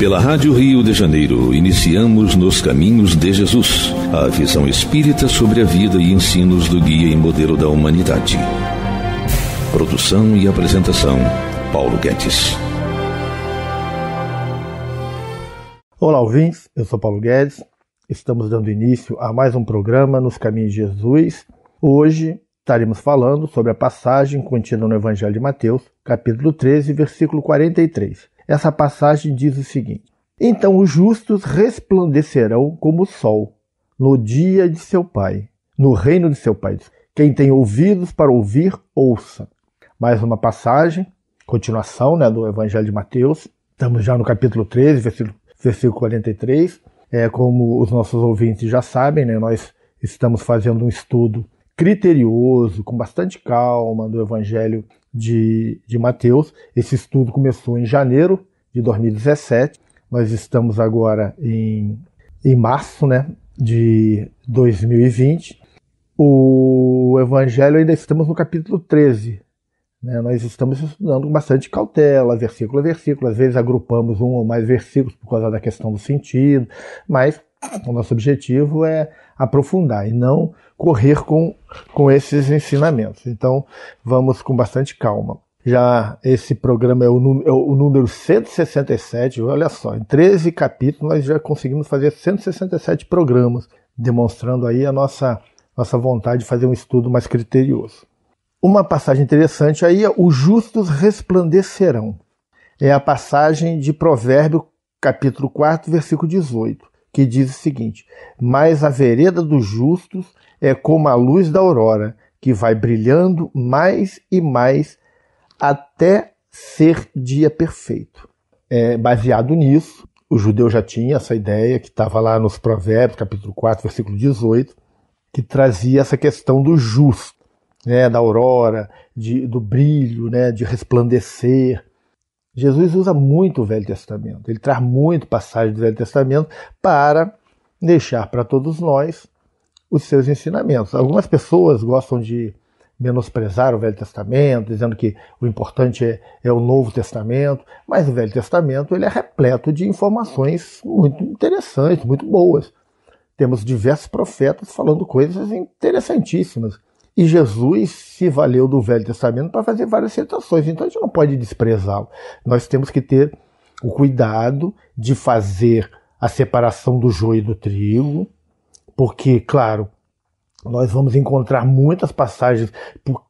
Pela Rádio Rio de Janeiro, iniciamos Nos Caminhos de Jesus, a visão espírita sobre a vida e ensinos do guia e modelo da humanidade. Produção e apresentação, Paulo Guedes. Olá, ouvintes. Eu sou Paulo Guedes. Estamos dando início a mais um programa Nos Caminhos de Jesus. Hoje estaremos falando sobre a passagem contida no Evangelho de Mateus, capítulo 13, versículo 43, essa passagem diz o seguinte: Então os justos resplandecerão como o sol no dia de seu Pai, no reino de seu Pai. Quem tem ouvidos para ouvir, ouça. Mais uma passagem, continuação né, do Evangelho de Mateus. Estamos já no capítulo 13, versículo, versículo 43. É, como os nossos ouvintes já sabem, né, nós estamos fazendo um estudo criterioso, com bastante calma, do Evangelho de, de Mateus. Esse estudo começou em janeiro de 2017, nós estamos agora em, em março né, de 2020. O Evangelho ainda estamos no capítulo 13. Né? Nós estamos estudando com bastante cautela, versículo a versículo. Às vezes agrupamos um ou mais versículos por causa da questão do sentido, mas o nosso objetivo é aprofundar e não correr com, com esses ensinamentos. Então, vamos com bastante calma. Já esse programa é o, é o número 167, olha só, em 13 capítulos nós já conseguimos fazer 167 programas, demonstrando aí a nossa, nossa vontade de fazer um estudo mais criterioso. Uma passagem interessante aí é os justos resplandecerão. É a passagem de Provérbio capítulo 4, versículo 18 que diz o seguinte: Mas a vereda dos justos é como a luz da aurora, que vai brilhando mais e mais até ser dia perfeito. É, baseado nisso, o judeu já tinha essa ideia que estava lá nos Provérbios, capítulo 4, versículo 18, que trazia essa questão do justo, né, da aurora, de, do brilho, né, de resplandecer. Jesus usa muito o Velho Testamento, ele traz muito passagem do Velho Testamento para deixar para todos nós os seus ensinamentos. Algumas pessoas gostam de menosprezar o Velho Testamento, dizendo que o importante é, é, o Novo Testamento, mas o Velho Testamento ele é repleto de informações muito interessantes, muito boas. Temos diversos profetas falando coisas interessantíssimas e Jesus se valeu do Velho Testamento para fazer várias citações, então a gente não pode desprezá-lo. Nós temos que ter o cuidado de fazer a separação do joio e do trigo, porque, claro, nós vamos encontrar muitas passagens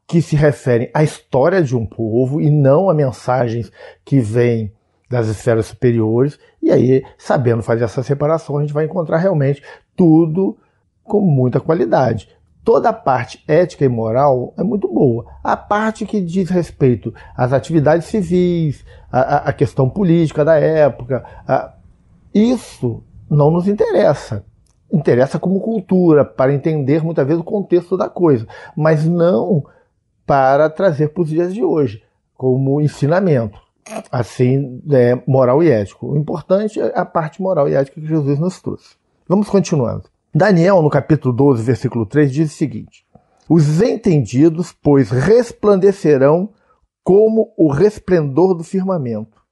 que se referem à história de um povo e não a mensagens que vêm das esferas superiores. E aí, sabendo fazer essa separação, a gente vai encontrar realmente tudo com muita qualidade toda a parte ética e moral é muito boa. A parte que diz respeito às atividades civis, à, questão política da época, a, isso não nos interessa. Interessa como cultura, para entender muitas vezes o contexto da coisa, mas não para trazer para os dias de hoje, como ensinamento, assim, é, moral e ético. O importante é a parte moral e ética que Jesus nos trouxe. Vamos continuando. Daniel, no capítulo 12, versículo 3, diz o seguinte: Os entendidos, pois, resplandecerão como o resplendor do firmamento,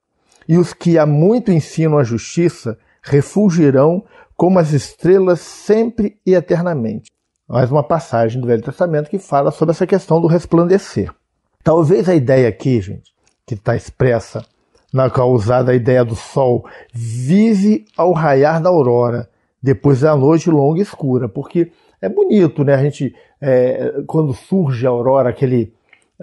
e os que há muito ensinam a justiça refulgirão como as estrelas sempre e eternamente. Mais uma passagem do Velho Testamento que fala sobre essa questão do resplandecer. Talvez a ideia aqui, gente, que está expressa na qual usada a ideia do sol, vive ao raiar da aurora, depois da noite longa e escura, porque é bonito, né? A gente, é, quando surge a aurora, aquele,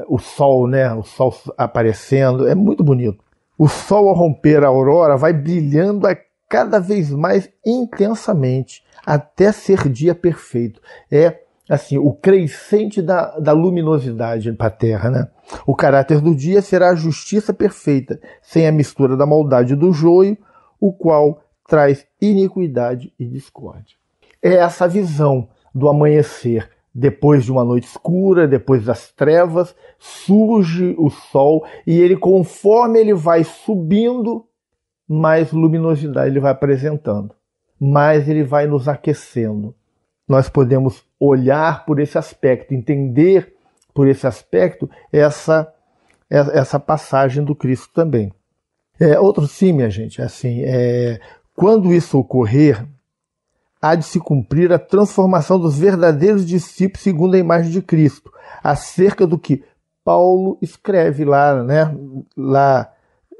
o sol, né? O sol aparecendo, é muito bonito. O sol ao romper a aurora vai brilhando a cada vez mais intensamente, até ser dia perfeito. É assim, o crescente da, da luminosidade para a terra, né? O caráter do dia será a justiça perfeita, sem a mistura da maldade do joio, o qual traz iniquidade e discórdia. É essa visão do amanhecer depois de uma noite escura, depois das trevas, surge o sol e ele, conforme ele vai subindo, mais luminosidade ele vai apresentando, mais ele vai nos aquecendo. Nós podemos olhar por esse aspecto, entender por esse aspecto essa essa passagem do Cristo também. É, outro sim, minha gente, é assim, é, quando isso ocorrer, há de se cumprir a transformação dos verdadeiros discípulos segundo a imagem de Cristo, acerca do que Paulo escreve lá, né, lá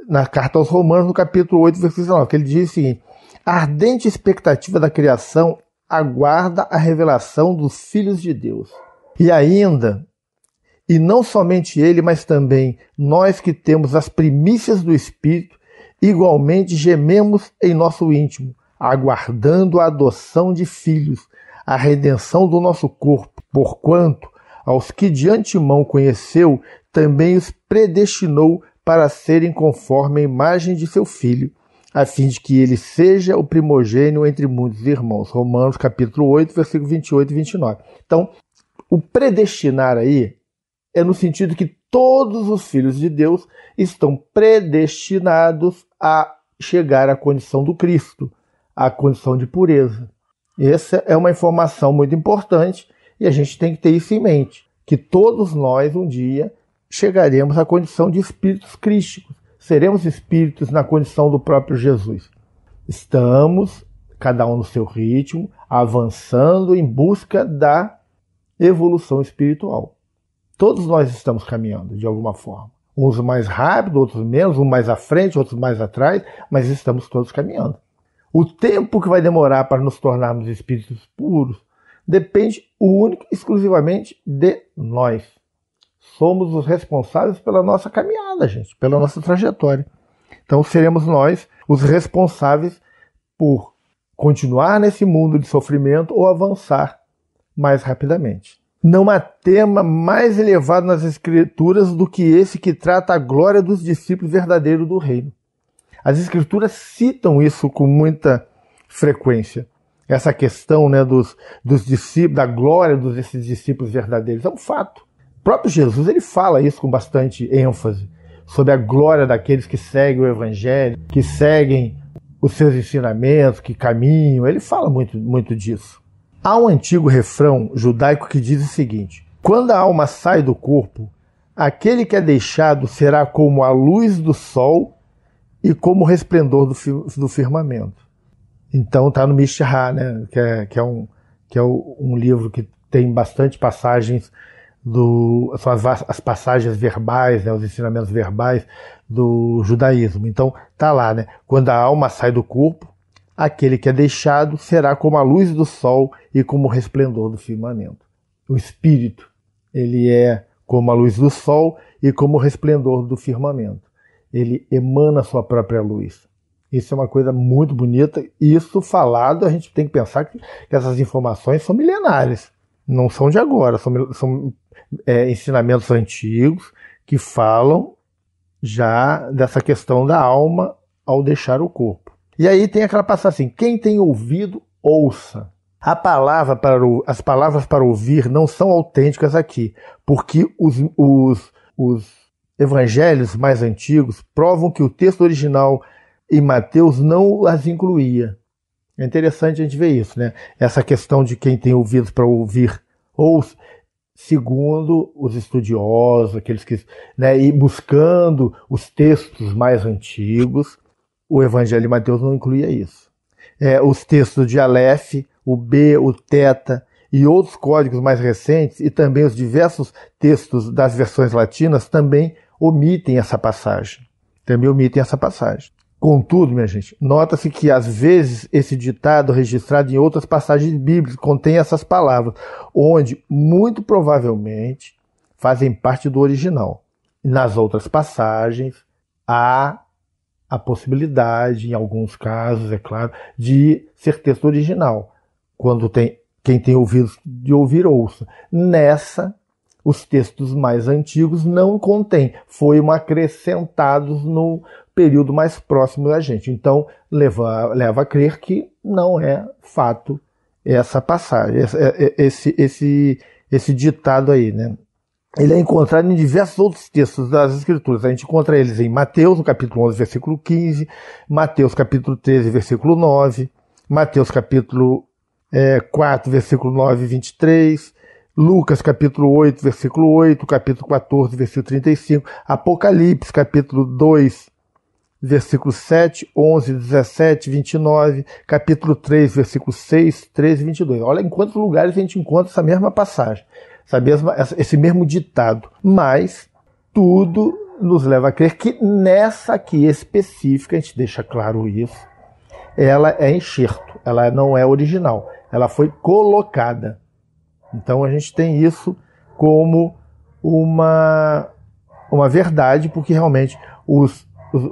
na carta aos Romanos, no capítulo 8, versículo 19, que ele diz o seguinte: a ardente expectativa da criação aguarda a revelação dos filhos de Deus. E ainda, e não somente ele, mas também nós que temos as primícias do Espírito, Igualmente gememos em nosso íntimo, aguardando a adoção de filhos, a redenção do nosso corpo, porquanto aos que de antemão conheceu, também os predestinou para serem conforme a imagem de seu filho, a fim de que ele seja o primogênio entre muitos irmãos. Romanos capítulo 8, versículo 28 e 29. Então, o predestinar aí é no sentido que todos os filhos de Deus estão predestinados a chegar à condição do Cristo, à condição de pureza. essa é uma informação muito importante e a gente tem que ter isso em mente, que todos nós um dia chegaremos à condição de espíritos crísticos, seremos espíritos na condição do próprio Jesus. Estamos, cada um no seu ritmo, avançando em busca da evolução espiritual. Todos nós estamos caminhando de alguma forma. Uns mais rápido, outros menos, um mais à frente, outros mais atrás, mas estamos todos caminhando. O tempo que vai demorar para nos tornarmos espíritos puros depende único e exclusivamente de nós. Somos os responsáveis pela nossa caminhada, gente, pela nossa trajetória. Então seremos nós os responsáveis por continuar nesse mundo de sofrimento ou avançar mais rapidamente. Não há tema mais elevado nas Escrituras do que esse que trata a glória dos discípulos verdadeiros do reino. As Escrituras citam isso com muita frequência. Essa questão né, dos, dos discípulos, da glória dos, desses discípulos verdadeiros. É um fato. O próprio Jesus ele fala isso com bastante ênfase sobre a glória daqueles que seguem o Evangelho, que seguem os seus ensinamentos, que caminham. Ele fala muito, muito disso. Há um antigo refrão judaico que diz o seguinte: Quando a alma sai do corpo, aquele que é deixado será como a luz do sol e como o resplendor do, firmamento. Então está no Mishra, né? que, é, que é, um, que é um livro que tem bastante passagens do, são as, as, passagens verbais, né, os ensinamentos verbais do judaísmo. Então está lá, né? Quando a alma sai do corpo, Aquele que é deixado será como a luz do sol e como o resplendor do firmamento. O espírito, ele é como a luz do sol e como o resplendor do firmamento. Ele emana sua própria luz. Isso é uma coisa muito bonita. Isso falado, a gente tem que pensar que, que essas informações são milenares, não são de agora, são, são é, ensinamentos antigos que falam já dessa questão da alma ao deixar o corpo. E aí tem aquela passagem assim: quem tem ouvido, ouça. A palavra para o, as palavras para ouvir não são autênticas aqui, porque os, os, os evangelhos mais antigos provam que o texto original em Mateus não as incluía. É interessante a gente ver isso, né? Essa questão de quem tem ouvidos para ouvir, ou segundo os estudiosos, aqueles que, né, e buscando os textos mais antigos, o Evangelho de Mateus não incluía isso. É, os textos de Aleph, o B, o Teta e outros códigos mais recentes, e também os diversos textos das versões latinas, também omitem essa passagem. Também omitem essa passagem. Contudo, minha gente, nota-se que às vezes esse ditado registrado em outras passagens bíblicas contém essas palavras, onde muito provavelmente fazem parte do original. Nas outras passagens há a possibilidade, em alguns casos, é claro, de ser texto original. Quando tem quem tem ouvido de ouvir, ouça. Nessa, os textos mais antigos não contém, foram acrescentados no período mais próximo da gente. Então, leva, leva a crer que não é fato essa passagem, é, é, esse, esse, esse ditado aí, né? ele é encontrado em diversos outros textos das Escrituras. A gente encontra eles em Mateus, no capítulo 11, versículo 15, Mateus, capítulo 13, versículo 9, Mateus, capítulo é, 4, versículo 9 e 23, Lucas, capítulo 8, versículo 8, capítulo 14, versículo 35, Apocalipse, capítulo 2, versículo 7, 11, 17, 29, capítulo 3, versículo 6, 13 e 22. Olha em quantos lugares a gente encontra essa mesma passagem sabe? Esse mesmo ditado. Mas tudo nos leva a crer que nessa aqui específica, a gente deixa claro isso, ela é enxerto, ela não é original, ela foi colocada. Então a gente tem isso como uma, uma verdade, porque realmente os, os,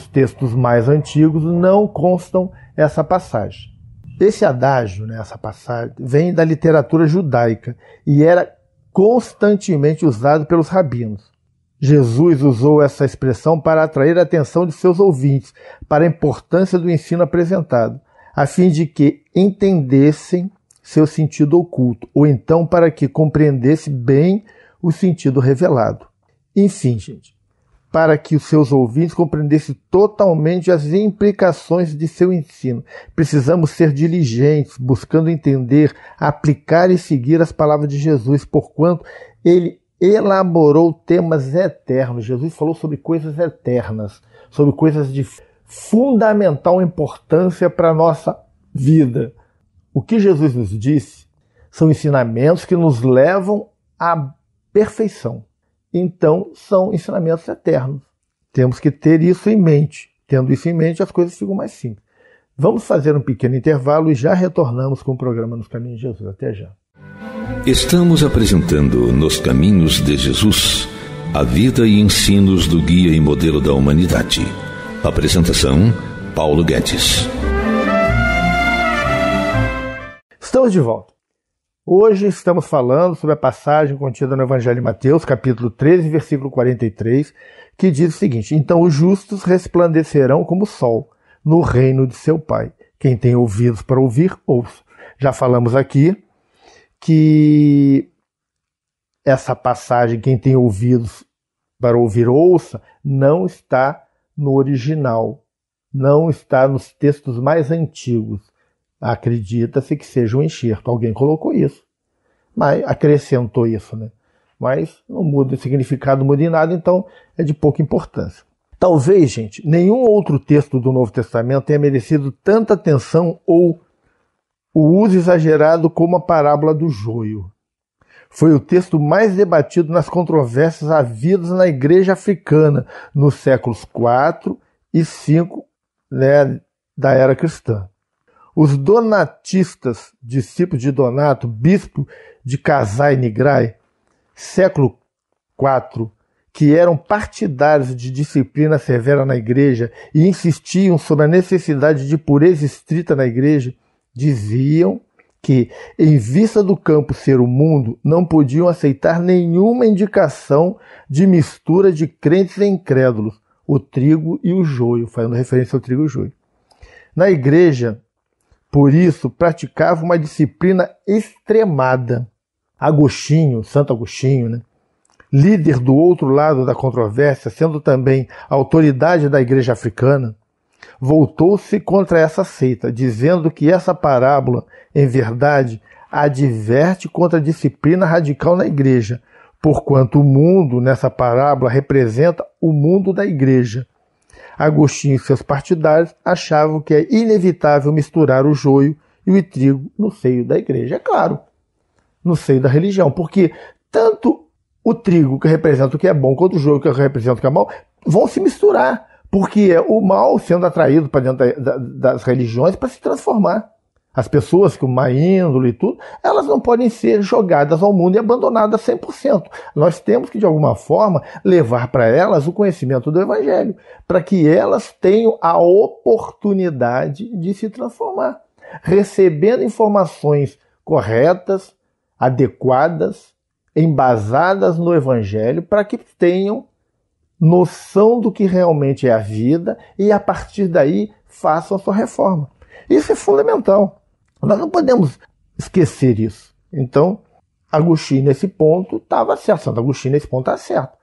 os textos mais antigos não constam essa passagem. Esse adágio, né, essa passagem, vem da literatura judaica e era constantemente usado pelos rabinos. Jesus usou essa expressão para atrair a atenção de seus ouvintes para a importância do ensino apresentado, a fim de que entendessem seu sentido oculto, ou então para que compreendesse bem o sentido revelado. Enfim, gente, para que os seus ouvintes compreendessem totalmente as implicações de seu ensino. Precisamos ser diligentes, buscando entender, aplicar e seguir as palavras de Jesus, porquanto ele elaborou temas eternos. Jesus falou sobre coisas eternas, sobre coisas de fundamental importância para a nossa vida. O que Jesus nos disse são ensinamentos que nos levam à perfeição então, são ensinamentos eternos. Temos que ter isso em mente. Tendo isso em mente, as coisas ficam mais simples. Vamos fazer um pequeno intervalo e já retornamos com o programa Nos Caminhos de Jesus. Até já. Estamos apresentando Nos Caminhos de Jesus a vida e ensinos do guia e modelo da humanidade. Apresentação: Paulo Guedes. Estamos de volta. Hoje estamos falando sobre a passagem contida no Evangelho de Mateus, capítulo 13, versículo 43, que diz o seguinte: Então os justos resplandecerão como o sol no reino de seu Pai. Quem tem ouvidos para ouvir, ouça. Já falamos aqui que essa passagem, quem tem ouvidos para ouvir, ouça, não está no original, não está nos textos mais antigos Acredita-se que seja um enxerto. Alguém colocou isso. Mas acrescentou isso, né? Mas não muda o significado, não muda em nada, então é de pouca importância. Talvez, gente, nenhum outro texto do Novo Testamento tenha merecido tanta atenção ou o uso exagerado como a parábola do joio. Foi o texto mais debatido nas controvérsias havidas na igreja africana nos séculos 4 e 5 né, da era cristã. Os donatistas, discípulos de Donato, bispo de Casai Nigrai, século IV, que eram partidários de disciplina severa na igreja e insistiam sobre a necessidade de pureza estrita na igreja, diziam que, em vista do campo ser o mundo, não podiam aceitar nenhuma indicação de mistura de crentes e incrédulos, o trigo e o joio, fazendo referência ao trigo e o joio. Na igreja, por isso, praticava uma disciplina extremada. Agostinho, Santo Agostinho, né? líder do outro lado da controvérsia, sendo também autoridade da igreja africana, voltou-se contra essa seita, dizendo que essa parábola, em verdade, adverte contra a disciplina radical na igreja, porquanto o mundo nessa parábola representa o mundo da igreja, Agostinho e seus partidários achavam que é inevitável misturar o joio e o trigo no seio da igreja, é claro, no seio da religião, porque tanto o trigo que representa o que é bom quanto o joio que representa o que é mau vão se misturar, porque é o mal sendo atraído para dentro da, da, das religiões para se transformar as pessoas com má índole e tudo, elas não podem ser jogadas ao mundo e abandonadas 100%. Nós temos que, de alguma forma, levar para elas o conhecimento do Evangelho, para que elas tenham a oportunidade de se transformar, recebendo informações corretas, adequadas, embasadas no Evangelho, para que tenham noção do que realmente é a vida e, a partir daí, façam a sua reforma. Isso é fundamental. Nós não podemos esquecer isso. Então, Agostinho, nesse ponto, estava certo. Santo Agostinho, nesse ponto, está certo.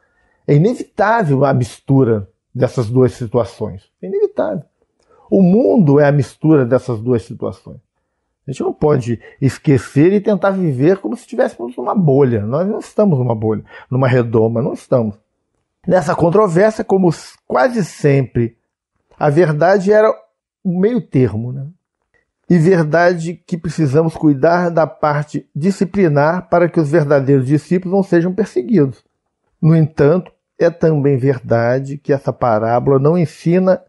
É inevitável a mistura dessas duas situações. É inevitável. O mundo é a mistura dessas duas situações. A gente não pode esquecer e tentar viver como se estivéssemos numa bolha. Nós não estamos numa bolha, numa redoma, não estamos. Nessa controvérsia, como quase sempre, a verdade era o meio termo. Né? E verdade que precisamos cuidar da parte disciplinar para que os verdadeiros discípulos não sejam perseguidos. No entanto, é também verdade que essa parábola não ensina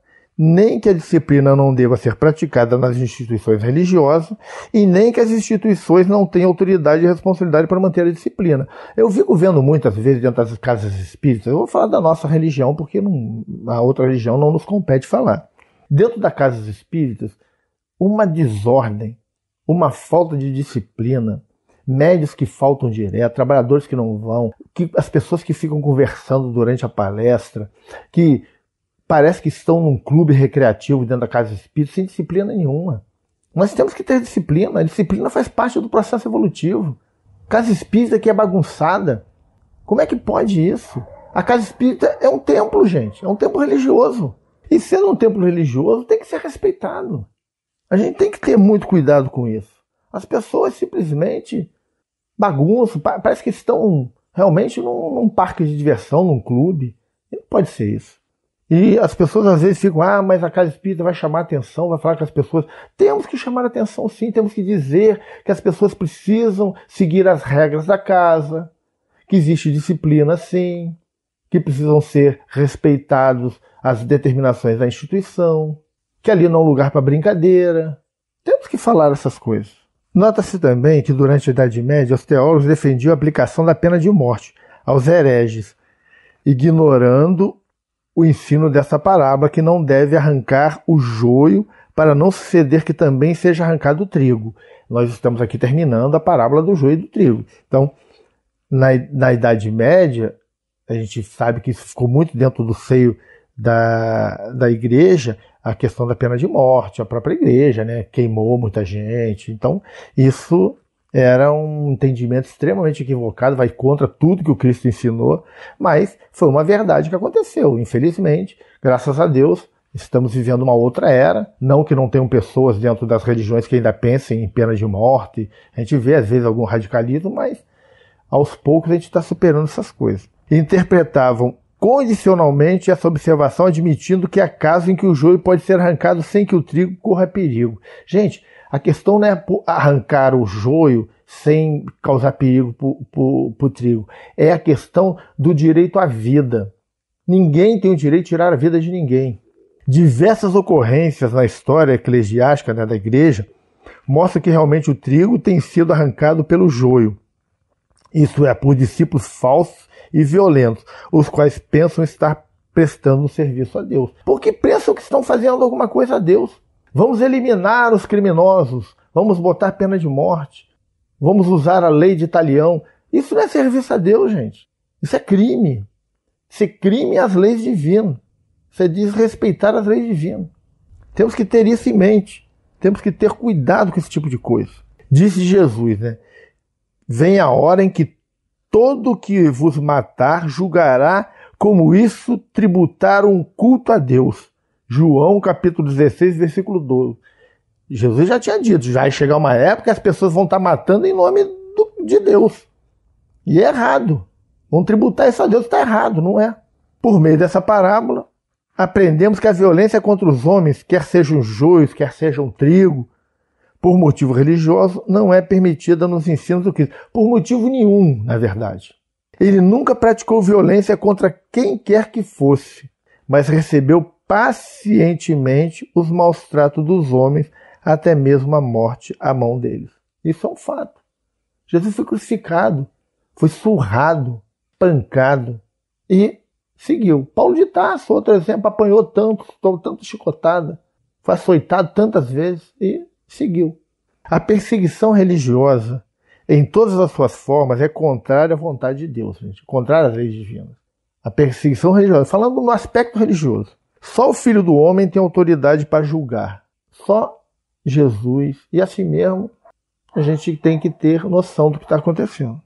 nem que a disciplina não deva ser praticada nas instituições religiosas e nem que as instituições não têm autoridade e responsabilidade para manter a disciplina. Eu fico vendo muitas vezes dentro das casas espíritas, eu vou falar da nossa religião porque não, a outra religião não nos compete falar. Dentro das casas espíritas, uma desordem, uma falta de disciplina, médios que faltam direto, trabalhadores que não vão, que as pessoas que ficam conversando durante a palestra, que parece que estão num clube recreativo dentro da casa espírita sem disciplina nenhuma. Nós temos que ter disciplina. A disciplina faz parte do processo evolutivo. Casa espírita que é bagunçada. Como é que pode isso? A casa espírita é um templo, gente. É um templo religioso. E sendo um templo religioso, tem que ser respeitado. A gente tem que ter muito cuidado com isso. As pessoas simplesmente bagunçam, parece que estão realmente num, num parque de diversão, num clube. não pode ser isso. E as pessoas às vezes ficam, ah, mas a casa espírita vai chamar atenção, vai falar com as pessoas. Temos que chamar atenção sim, temos que dizer que as pessoas precisam seguir as regras da casa, que existe disciplina sim, que precisam ser respeitados as determinações da instituição que ali não é um lugar para brincadeira. Temos que falar essas coisas. Nota-se também que durante a Idade Média os teólogos defendiam a aplicação da pena de morte aos hereges, ignorando o ensino dessa parábola que não deve arrancar o joio para não suceder que também seja arrancado o trigo. Nós estamos aqui terminando a parábola do joio e do trigo. Então, na, na Idade Média, a gente sabe que isso ficou muito dentro do seio da, da igreja, a questão da pena de morte, a própria igreja, né, queimou muita gente. Então, isso era um entendimento extremamente equivocado, vai contra tudo que o Cristo ensinou, mas foi uma verdade que aconteceu. Infelizmente, graças a Deus, estamos vivendo uma outra era. Não que não tenham pessoas dentro das religiões que ainda pensem em pena de morte, a gente vê às vezes algum radicalismo, mas aos poucos a gente está superando essas coisas. Interpretavam condicionalmente essa observação admitindo que há casos em que o joio pode ser arrancado sem que o trigo corra perigo. Gente, a questão não é arrancar o joio sem causar perigo para o trigo. É a questão do direito à vida. Ninguém tem o direito de tirar a vida de ninguém. Diversas ocorrências na história eclesiástica né, da igreja mostram que realmente o trigo tem sido arrancado pelo joio. Isso é, por discípulos falsos e violentos, os quais pensam estar prestando um serviço a Deus, porque pensam que estão fazendo alguma coisa a Deus. Vamos eliminar os criminosos, vamos botar pena de morte, vamos usar a lei de talião. Isso não é serviço a Deus, gente. Isso é crime. Isso é crime às leis divinas. Isso é desrespeitar as leis divinas. Temos que ter isso em mente. Temos que ter cuidado com esse tipo de coisa. Disse Jesus, né? Vem a hora em que todo que vos matar julgará como isso tributar um culto a Deus. João capítulo 16, versículo 12. Jesus já tinha dito, já vai chegar uma época que as pessoas vão estar matando em nome do, de Deus. E é errado. Vão tributar isso a Deus, está errado, não é? Por meio dessa parábola, aprendemos que a violência contra os homens, quer sejam joios, quer sejam trigo, por motivo religioso, não é permitida nos ensinos do Cristo. Por motivo nenhum, na verdade. Ele nunca praticou violência contra quem quer que fosse, mas recebeu pacientemente os maus tratos dos homens, até mesmo a morte à mão deles. Isso é um fato. Jesus foi crucificado, foi surrado, pancado e seguiu. Paulo de Tarso, outro exemplo, apanhou tanto, tomou tanta chicotada, foi açoitado tantas vezes e seguiu. A perseguição religiosa, em todas as suas formas, é contrária à vontade de Deus, gente, contrária às leis divinas. A perseguição religiosa, falando no aspecto religioso, só o Filho do Homem tem autoridade para julgar. Só Jesus e assim mesmo a gente tem que ter noção do que está acontecendo.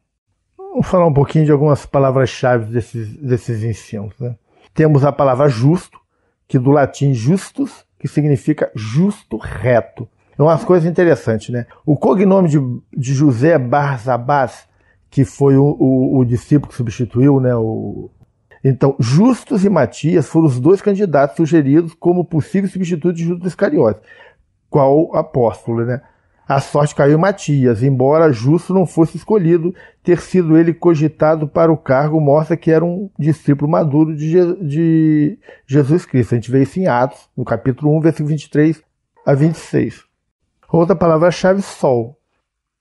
Vamos falar um pouquinho de algumas palavras-chave desses, desses ensinos. Né? Temos a palavra justo, que do latim justus, que significa justo, reto. É umas coisas interessantes, né? O cognome de, de José Barzabás, que foi o, o, o discípulo que substituiu, né? O, então, Justus e Matias foram os dois candidatos sugeridos como possível substituto de Judas Iscariote. qual apóstolo, né? A sorte caiu em Matias, embora Justo não fosse escolhido, ter sido ele cogitado para o cargo mostra que era um discípulo maduro de, Je de Jesus Cristo. A gente vê isso em Atos, no capítulo 1, versículo 23 a 26. Outra palavra-chave, Sol.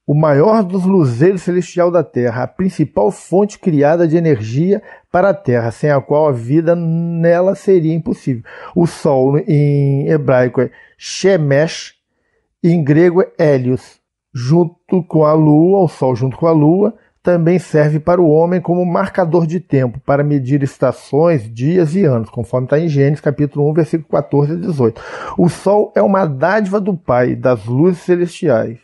O maior dos luzeiros celestial da Terra, a principal fonte criada de energia para a Terra, sem a qual a vida nela seria impossível. O Sol, em hebraico, é Shemesh, em grego, é Helios. Junto com a Lua, o Sol junto com a Lua, também serve para o homem como marcador de tempo, para medir estações, dias e anos, conforme está em Gênesis capítulo 1, versículo 14 a 18. O sol é uma dádiva do Pai, das luzes celestiais,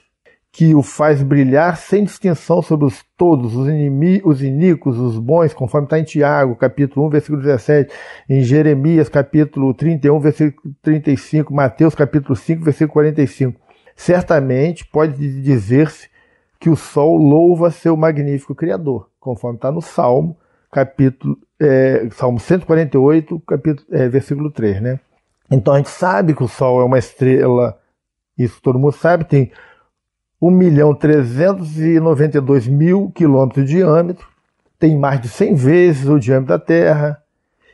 que o faz brilhar sem distinção sobre os todos, os, inimi, iníquos, os bons, conforme está em Tiago, capítulo 1, versículo 17, em Jeremias, capítulo 31, versículo 35, Mateus, capítulo 5, versículo 45. Certamente pode dizer-se que o sol louva seu magnífico Criador, conforme está no Salmo, capítulo, é, Salmo 148, capítulo, é, versículo 3. Né? Então a gente sabe que o sol é uma estrela, isso todo mundo sabe, tem 1 milhão 392 mil quilômetros de diâmetro, tem mais de 100 vezes o diâmetro da Terra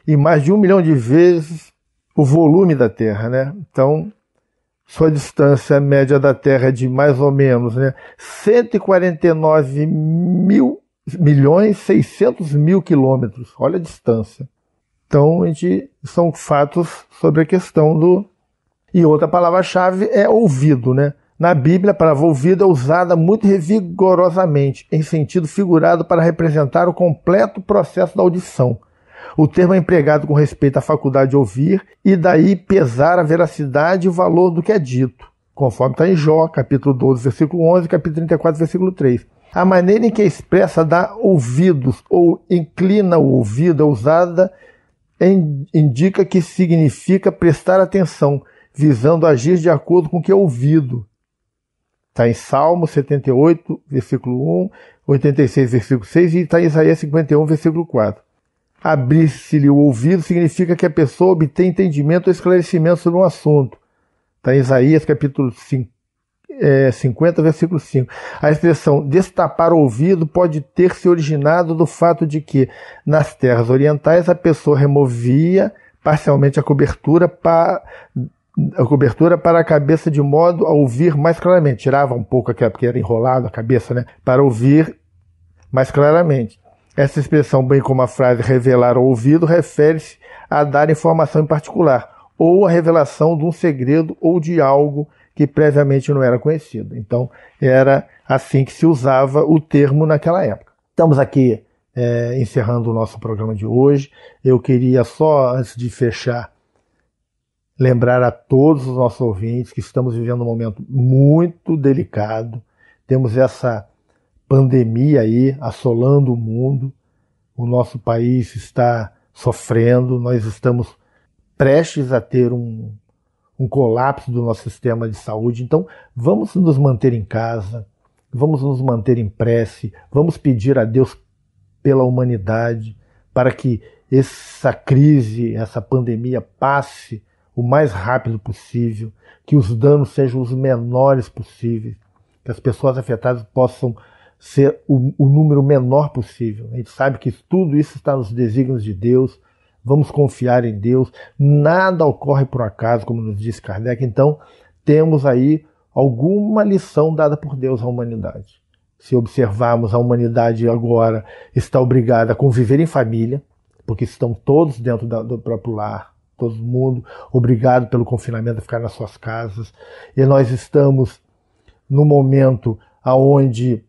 e mais de um milhão de vezes o volume da Terra, né? Então, sua distância média da Terra é de mais ou menos né, 149 mil, milhões 600 mil quilômetros. Olha a distância. Então, a gente, são fatos sobre a questão do. E outra palavra-chave é ouvido. Né? Na Bíblia, a palavra ouvido é usada muito rigorosamente, em sentido figurado, para representar o completo processo da audição o termo é empregado com respeito à faculdade de ouvir e daí pesar a veracidade e o valor do que é dito, conforme está em Jó, capítulo 12, versículo 11, capítulo 34, versículo 3. A maneira em que é expressa dá ouvidos ou inclina o ouvido é usada indica que significa prestar atenção, visando agir de acordo com o que é ouvido. Está em Salmo 78, versículo 1, 86, versículo 6 e está em Isaías 51, versículo 4 abrir-se-lhe o ouvido significa que a pessoa obtém entendimento ou esclarecimento sobre um assunto. Está em Isaías capítulo 50, é, versículo 5. A expressão destapar o ouvido pode ter se originado do fato de que, nas terras orientais, a pessoa removia parcialmente a cobertura para a cobertura para a cabeça de modo a ouvir mais claramente. Tirava um pouco aquela, porque era enrolado a cabeça, né? Para ouvir mais claramente. Essa expressão, bem como a frase revelar o ouvido, refere-se a dar informação em particular, ou a revelação de um segredo ou de algo que previamente não era conhecido. Então, era assim que se usava o termo naquela época. Estamos aqui é, encerrando o nosso programa de hoje. Eu queria só, antes de fechar, lembrar a todos os nossos ouvintes que estamos vivendo um momento muito delicado. Temos essa pandemia aí assolando o mundo, o nosso país está sofrendo, nós estamos prestes a ter um, um colapso do nosso sistema de saúde. Então, vamos nos manter em casa, vamos nos manter em prece, vamos pedir a Deus pela humanidade para que essa crise, essa pandemia passe o mais rápido possível, que os danos sejam os menores possíveis, que as pessoas afetadas possam ser o, o número menor possível. A gente sabe que tudo isso está nos desígnios de Deus, vamos confiar em Deus, nada ocorre por acaso, como nos diz Kardec. Então, temos aí alguma lição dada por Deus à humanidade. Se observarmos, a humanidade agora está obrigada a conviver em família, porque estão todos dentro da, do próprio lar, todo mundo obrigado pelo confinamento a ficar nas suas casas. E nós estamos no momento aonde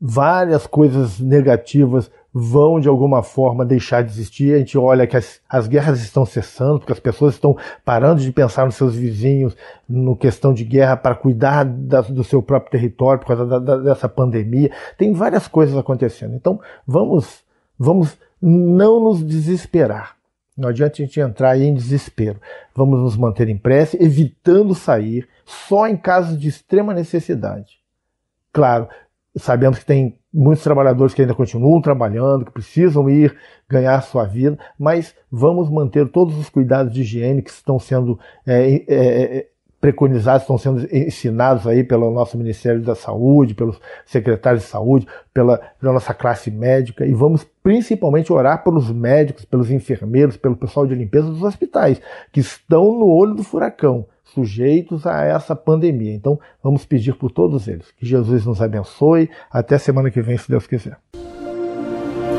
várias coisas negativas vão de alguma forma deixar de existir. A gente olha que as, as, guerras estão cessando, porque as pessoas estão parando de pensar nos seus vizinhos, no questão de guerra, para cuidar da, do seu próprio território por causa da, da, dessa pandemia. Tem várias coisas acontecendo. Então vamos, vamos não nos desesperar. Não adianta a gente entrar em desespero. Vamos nos manter em prece, evitando sair, só em casos de extrema necessidade. Claro, sabemos que tem muitos trabalhadores que ainda continuam trabalhando, que precisam ir ganhar sua vida, mas vamos manter todos os cuidados de higiene que estão sendo é, é, é, preconizados, estão sendo ensinados aí pelo nosso Ministério da Saúde, pelos secretários de saúde, pela, pela nossa classe médica, e vamos principalmente orar pelos médicos, pelos enfermeiros, pelo pessoal de limpeza dos hospitais, que estão no olho do furacão sujeitos a essa pandemia. Então, vamos pedir por todos eles. Que Jesus nos abençoe. Até semana que vem, se Deus quiser.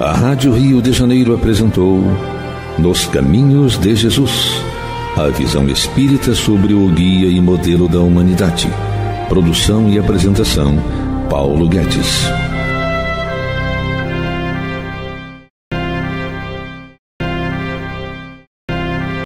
A Rádio Rio de Janeiro apresentou Nos Caminhos de Jesus a visão espírita sobre o guia e modelo da humanidade. Produção e apresentação, Paulo Guedes.